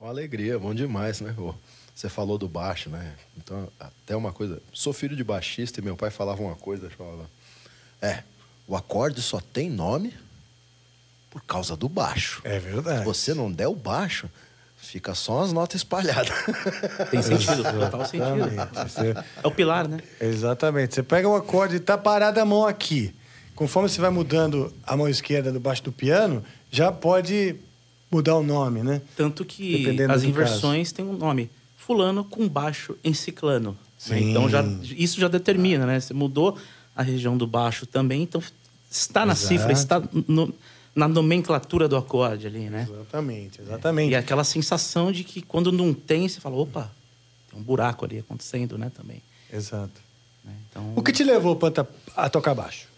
Uma alegria, bom demais, né? Você falou do baixo, né? Então, até uma coisa. Sou filho de baixista e meu pai falava uma coisa, falava. É, o acorde só tem nome por causa do baixo. É verdade. Se você não der o baixo, fica só as notas espalhadas. Tem sentido, total sentido. É o pilar, né? Exatamente. Você pega o acorde e tá parada a mão aqui. Conforme você vai mudando a mão esquerda do baixo do piano, já pode mudar o nome, né? Tanto que Dependendo as inversões têm um nome. Fulano com baixo em ciclano. Né? Então já, isso já determina, né? Você mudou a região do baixo também, então está na Exato. cifra, está no, na nomenclatura do acorde ali, né? Exatamente, exatamente. É. E aquela sensação de que quando não tem, você fala, opa, tem um buraco ali acontecendo, né, também. Exato. Né? Então... O que te levou, para a tocar baixo?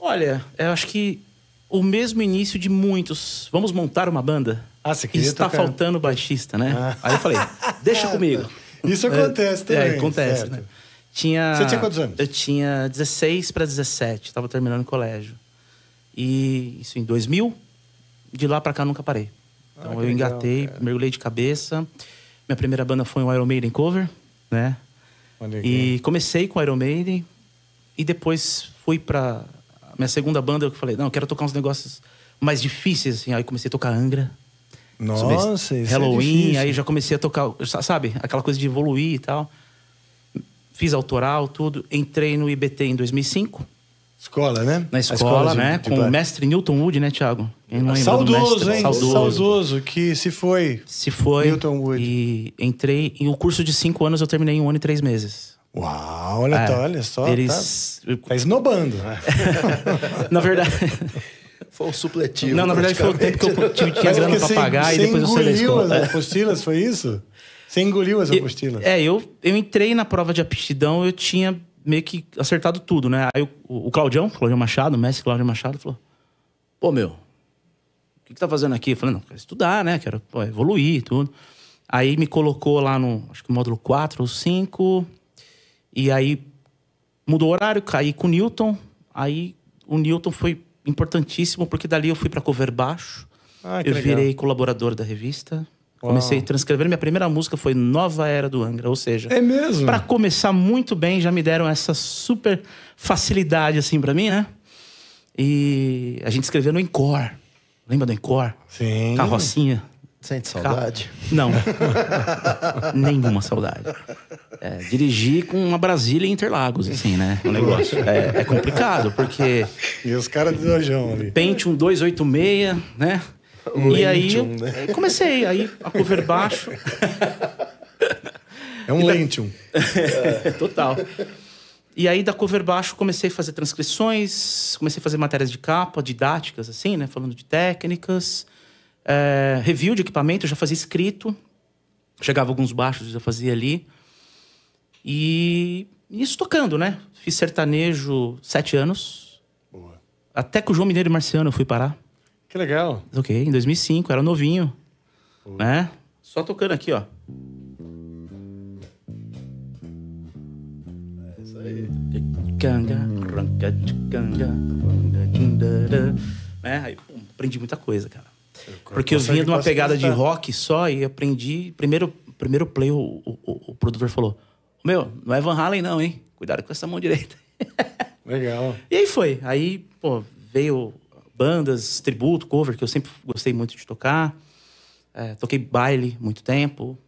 Olha, eu acho que o mesmo início de muitos. Vamos montar uma banda? Ah, você queria Está tocar. faltando baixista, né? Ah. Aí eu falei, deixa é. comigo. Isso acontece é, também. É, acontece, né? Tinha, você tinha quantos anos? Eu tinha 16 para 17, estava terminando o colégio. E isso em 2000, de lá para cá nunca parei. Então ah, eu engatei, legal, mergulhei de cabeça. Minha primeira banda foi o um Iron Maiden cover, né? Olha e comecei com Iron Maiden e depois fui para minha segunda banda, eu falei, não, eu quero tocar uns negócios mais difíceis, assim. Aí comecei a tocar Angra. Nossa, isso é Halloween, é aí já comecei a tocar, sabe? Aquela coisa de evoluir e tal. Fiz autoral, tudo. Entrei no IBT em 2005. Escola, né? Na escola, escola né? De com de o mestre Newton Wood, né, Thiago? Saudoso, hein? Saudoso. Saudoso, que se foi. Se foi. Newton Wood. E entrei. Em o curso de cinco anos, eu terminei em um ano e três meses. Uau, olha, é, olha só. Tá eles... Tá, tá esnobando, né? na verdade. Foi um supletivo. Não, na verdade foi o tempo que eu tinha, tinha grana pra pagar você e depois eu saí da escola. As apostilas, foi isso? Você engoliu as apostilas? É, eu, eu entrei na prova de aptidão, eu tinha meio que acertado tudo, né? Aí o, o Claudião, Claudião Machado, o mestre Claudião Machado, falou: Pô, meu, o que, que tá fazendo aqui? Eu falei: Não, quero estudar, né? Quero pô, evoluir tudo. Aí me colocou lá no, acho que módulo 4 ou 5 e aí mudou o horário, caí com o Newton. Aí o Newton foi importantíssimo, porque dali eu fui para cover baixo. Ah, eu legal. virei colaborador da revista. Uau. Comecei a transcrever. Minha primeira música foi Nova Era do Angra, ou seja, é mesmo. Para começar muito bem, já me deram essa super facilidade assim para mim, né? E a gente escreveu no Encore. Lembra do Encore? Sim. Carrocinha. Sente saudade? Cal... Não. Nenhuma saudade. É, dirigir com uma Brasília e Interlagos, assim, né? O negócio é, é complicado, porque... E os caras de dojão ali. um 286, né? e aí, um, né? comecei. Aí, a cover baixo... É um da... lentium. É, total. E aí, da cover baixo, comecei a fazer transcrições, comecei a fazer matérias de capa, didáticas, assim, né? Falando de técnicas é, review de equipamento, eu já fazia escrito. Chegava alguns baixos, eu fazia ali. E isso tocando, né? Fiz sertanejo sete anos. Boa. Até com o João Mineiro e Marciano eu fui parar. Que legal. Ok, em 2005, era novinho. Boa. Né? Só tocando aqui, ó. É isso aí. É, Aí, aprendi muita coisa, cara. Porque eu vinha de uma pegada de rock só e aprendi. Primeiro, primeiro play, o, o, o produtor falou: Meu, não é Van Halen, não, hein? Cuidado com essa mão direita. Legal. e aí foi. Aí, pô, veio bandas, tributo, cover, que eu sempre gostei muito de tocar. É, toquei baile muito tempo.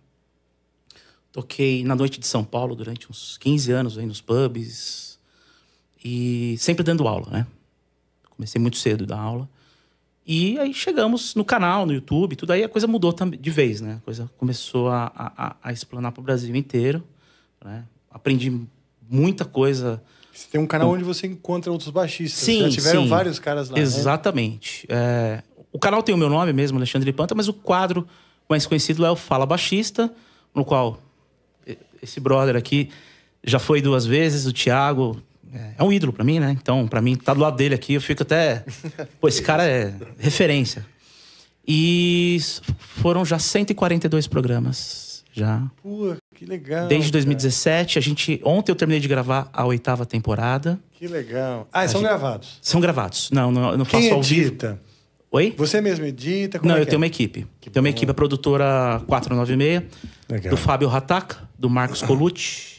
Toquei na noite de São Paulo durante uns 15 anos aí nos pubs. E sempre dando aula, né? Comecei muito cedo da aula. E aí chegamos no canal, no YouTube, tudo aí a coisa mudou de vez, né? A coisa começou a, a, a explanar para o Brasil inteiro. Né? Aprendi muita coisa. Você tem um canal onde você encontra outros baixistas. Sim, Já tiveram sim. vários caras lá. Né? Exatamente. Né? É... O canal tem o meu nome mesmo, Alexandre Panta, mas o quadro mais conhecido é o Fala Baixista, no qual esse brother aqui já foi duas vezes, o Thiago é, é um ídolo para mim, né? Então, para mim, tá do lado dele aqui, eu fico até. Pô, esse cara é referência. E foram já 142 programas. Já. Pô, que legal. Desde 2017, cara. a gente. Ontem eu terminei de gravar a oitava temporada. Que legal. Ah, são gente, gravados? São gravados. Não, não não faço Quem ao edita? vivo. Oi? Você mesmo edita? Como não, é eu é? tenho uma equipe. Que tenho bom. uma equipe, a produtora 496, legal. do Fábio Rataca, do Marcos Colucci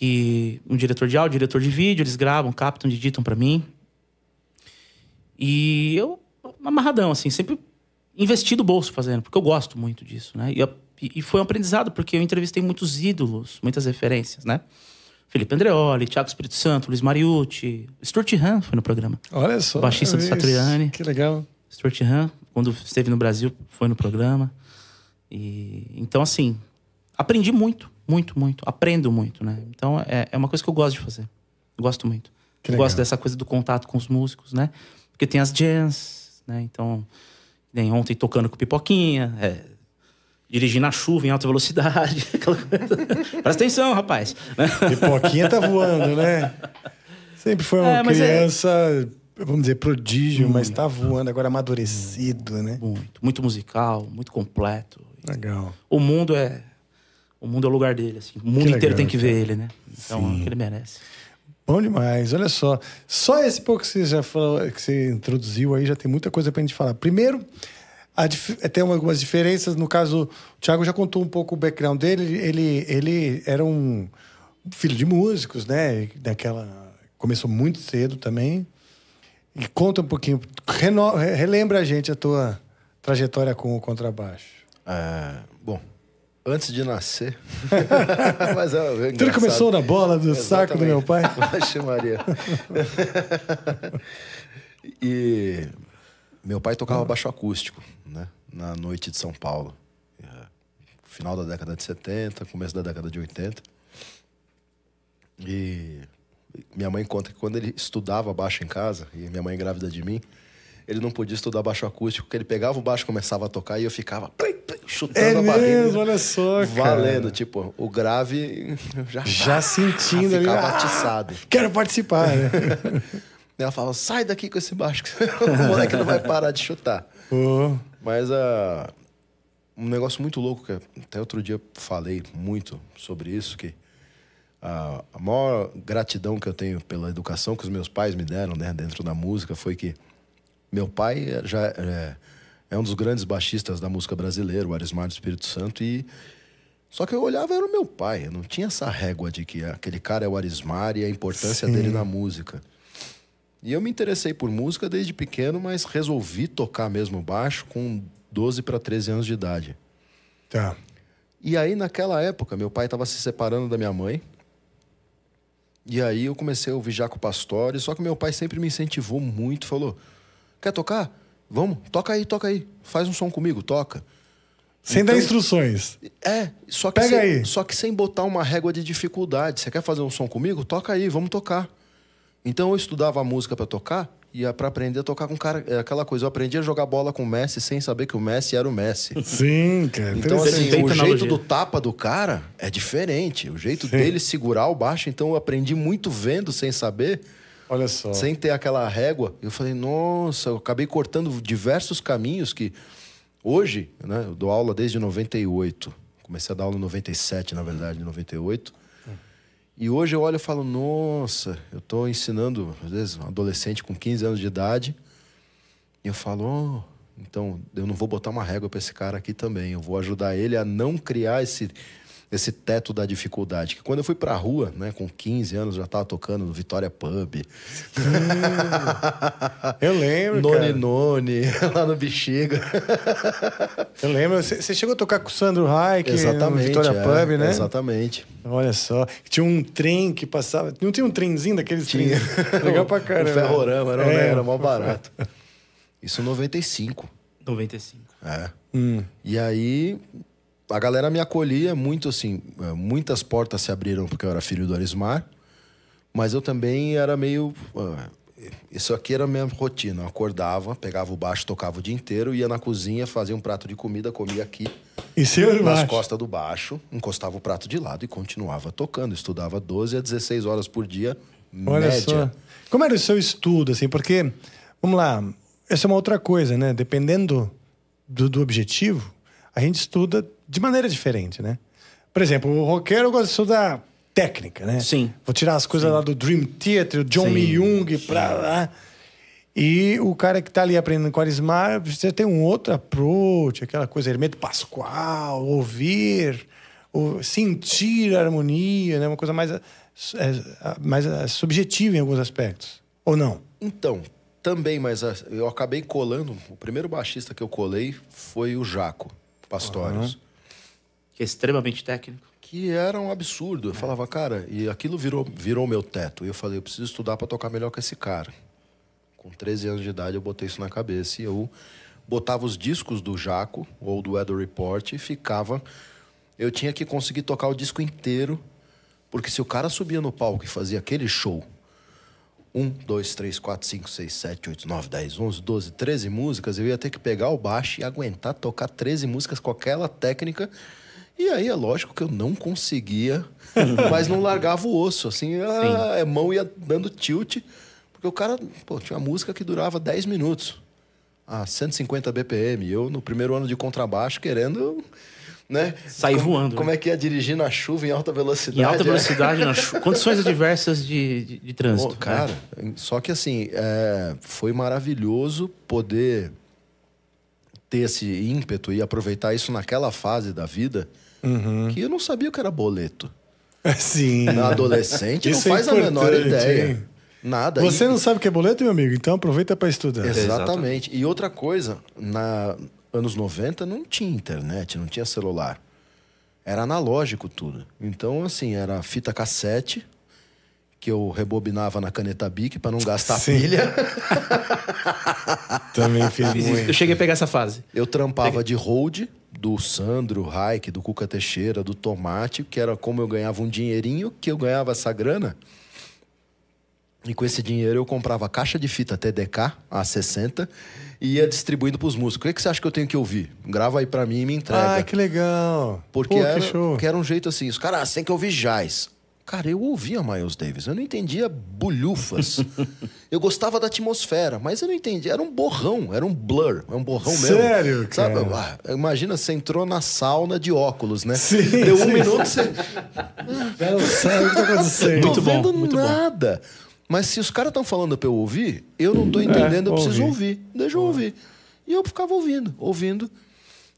que um diretor de áudio, um diretor de vídeo, eles gravam, captam, digitam para mim. E eu, amarradão, assim, sempre investi do bolso fazendo, porque eu gosto muito disso, né? E, e foi um aprendizado, porque eu entrevistei muitos ídolos, muitas referências, né? Felipe Andreoli, Thiago Espírito Santo, Luiz Mariucci, Stuart Han foi no programa. Olha só. Baixista do Satriani. Que legal. Stuart Han, quando esteve no Brasil, foi no programa. E, então, assim, aprendi muito muito, muito. Aprendo muito, né? Então é, é uma coisa que eu gosto de fazer. gosto muito. Gosto dessa coisa do contato com os músicos, né? Porque tem as jams, né? Então, nem ontem tocando com pipoquinha, é, dirigindo na chuva em alta velocidade. Presta atenção, rapaz. Pipoquinha tá voando, né? Sempre foi uma é, é- criança, é... vamos dizer, prodígio, muito. mas tá voando, agora amadurecido, né? Muito, muito musical, muito completo. Legal. O mundo é o mundo é o lugar dele. Assim. O mundo que inteiro legal, tem que ver ele, né? Então, é o que ele merece. Bom demais, olha só. Só esse pouco que você já falou, que você introduziu aí, já tem muita coisa pra gente falar. Primeiro, dif... tem algumas diferenças. No caso, o Thiago já contou um pouco o background dele. Ele, ele era um filho de músicos, né? Daquela. Começou muito cedo também. E conta um pouquinho, reno... relembra a gente a tua trajetória com o contrabaixo. É, bom, Antes de nascer. Mas é, é era bem Tudo começou na bola do Exatamente. saco do meu pai. Oxe, Maria. e meu pai tocava baixo acústico, né? Na noite de São Paulo. É, final da década de 70, começo da década de 80. E minha mãe conta que quando ele estudava baixo em casa, e minha mãe grávida de mim, ele não podia estudar baixo acústico, porque ele pegava o baixo, começava a tocar e eu ficava. Plim! chutando é a barriga. Mesmo, olha só, valendo, cara. Valendo, tipo, o grave já, já sentindo já ficava ah, atiçado. Ah, quero participar, né? Ela falava, sai daqui com esse baixo, o moleque não vai parar de chutar. Mas uh, um negócio muito louco, que até outro dia falei muito sobre isso, que uh, a maior gratidão que eu tenho pela educação que os meus pais me deram né, dentro da música foi que meu pai já... É, é um dos grandes baixistas da música brasileira, o Arismar do Espírito Santo, e só que eu olhava era o meu pai, eu não tinha essa régua de que aquele cara é o Arismar e a importância Sim. dele na música. E eu me interessei por música desde pequeno, mas resolvi tocar mesmo baixo com 12 para 13 anos de idade. Tá. E aí naquela época, meu pai estava se separando da minha mãe. E aí eu comecei a ouvir Jaco Pastore, só que meu pai sempre me incentivou muito, falou: "Quer tocar? Vamos, toca aí, toca aí. Faz um som comigo, toca. Sem então, dar instruções. É, só que, Pega sem, aí. só que sem botar uma régua de dificuldade. Você quer fazer um som comigo? Toca aí, vamos tocar. Então eu estudava a música para tocar e para aprender a tocar com cara, é, aquela coisa, eu aprendi a jogar bola com o Messi sem saber que o Messi era o Messi. Sim, cara. Então assim, o tecnologia. jeito do tapa do cara é diferente, o jeito Sim. dele segurar o baixo, então eu aprendi muito vendo sem saber. Olha só. Sem ter aquela régua. Eu falei, nossa, eu acabei cortando diversos caminhos que hoje, né? Eu dou aula desde 98. Comecei a dar aula em 97, na verdade, em 98. E hoje eu olho e falo, nossa, eu estou ensinando, às vezes, um adolescente com 15 anos de idade. E eu falo, oh, então eu não vou botar uma régua para esse cara aqui também. Eu vou ajudar ele a não criar esse esse teto da dificuldade. Que quando eu fui pra rua, né, com 15 anos, já tava tocando no Vitória Pub. Hum. eu lembro. Noni cara. Noni, lá no Bexiga. eu lembro. Você chegou a tocar com o Sandro Reich no Vitória é, Pub, né? Exatamente. Olha só. Tinha um trem que passava. Não tinha um trenzinho daqueles tinha. Trens? Legal pra caramba. Um ferrorama, era, né, é, né? era mó barato. Isso em 95. 95. É. Hum. E aí, a galera me acolhia muito, assim, é, muitas portas se abriram porque eu era filho do Arismar, mas eu também era meio. Ah, isso aqui era a minha rotina. Eu acordava, pegava o baixo, tocava o dia inteiro, ia na cozinha, fazia um prato de comida, comia aqui. e cima Nas costas do baixo, encostava o prato de lado e continuava tocando. Estudava 12 a 16 horas por dia, Olha média. Só. Como era o seu estudo, assim? Porque, vamos lá, essa é uma outra coisa, né? Dependendo do, do objetivo, a gente estuda de maneira diferente, né? Por exemplo, o roqueiro gosta de estudar técnica, né? Sim. Vou tirar as coisas Sim. lá do Dream Theater, o John Young pra lá. E o cara que está ali aprendendo quaresmar, você tem um outro approach, aquela coisa, Hermeto Pascoal, ouvir, ou sentir a harmonia, né? Uma coisa mais, é, mais é, subjetiva em alguns aspectos, ou não? Então, também, mas ah, eu acabei colando, o primeiro baixista que eu colei foi o Jaco. Pastórios. Uhum. Que é extremamente técnico. Que era um absurdo. Eu é. falava, cara, e aquilo virou, virou meu teto. E eu falei, eu preciso estudar para tocar melhor que esse cara. Com 13 anos de idade, eu botei isso na cabeça. E eu botava os discos do Jaco ou do Weather Report e ficava. Eu tinha que conseguir tocar o disco inteiro, porque se o cara subia no palco e fazia aquele show 1, 2, 3, 4, 5, 6, 7, 8, 9, 10, 11, 12, 13 músicas, eu ia ter que pegar o baixo e aguentar tocar 13 músicas com aquela técnica. E aí é lógico que eu não conseguia, mas não largava o osso. Assim, a, a ah, é mão ia dando tilt, porque o cara pô, tinha uma música que durava 10 minutos a 150 BPM. Eu, no primeiro ano de contrabaixo, querendo né? Sair como, voando. Né? Como né? é que é dirigir na chuva em alta velocidade? Em alta é. velocidade, é? condições adversas de, de, de trânsito. Oh, cara, né? só que assim, é, foi maravilhoso poder ter esse ímpeto e aproveitar isso naquela fase da vida uhum. que eu não sabia que era boleto. Sim. Na adolescente não é faz é a menor ideia. Nada. Você e... não sabe o que é boleto, meu amigo? Então aproveita para estudar. Exatamente. E outra coisa, na anos 90 não tinha internet, não tinha celular. Era analógico tudo. Então, assim, era fita cassete que eu rebobinava na caneta Bic para não gastar Sim. pilha. Também fiz Eu cheguei a pegar essa fase. Eu trampava de hold do Sandro, Raik, do Cuca Teixeira, do Tomate, que era como eu ganhava um dinheirinho, que eu ganhava essa grana e com esse dinheiro eu comprava caixa de fita TDK, a 60, e ia distribuindo pros músicos. O que, você acha que eu tenho que ouvir? Grava aí pra mim e me entrega. Ah, que legal. Porque Pô, era, que era um jeito assim, os caras, ah, você tem que ouvir jazz. Cara, eu ouvia Miles Davis, eu não entendia bulhufas. eu gostava da atmosfera, mas eu não entendia. Era um borrão, era um blur, é um borrão mesmo. Sério, Sabe? Ah, imagina, você entrou na sauna de óculos, né? Sim, Deu um sim. minuto, você... Não sabe o que tá acontecendo. Muito Tô bom, vendo nada. Bom. Mas se os caras estão falando para eu ouvir, eu não estou é, entendendo, é, eu preciso ouvir. ouvir. Deixa eu ah. ouvir. E eu ficava ouvindo, ouvindo.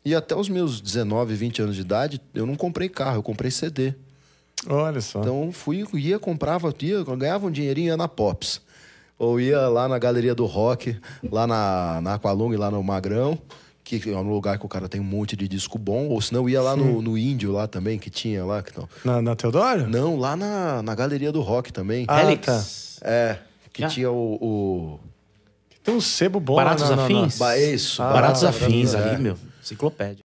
E até os meus 19, 20 anos de idade, eu não comprei carro, eu comprei CD. Olha só. Então fui, ia, comprava, ia, ganhava um dinheirinho ia na Pops. Ou ia lá na Galeria do Rock, lá na, na Aqualung, lá no Magrão, que é um lugar que o cara tem um monte de disco bom, ou se não ia lá no, no, Índio lá também, que tinha lá. Que não. Na, na Teodoro? Não, lá na, na Galeria do Rock também. Ah, Helix. Tá. É, que ah. tinha o... o... Tem um sebo bom Baratos lá, Afins? Não, não. Ba isso, ah, Baratos tá. Afins ali, é. meu. Enciclopédia.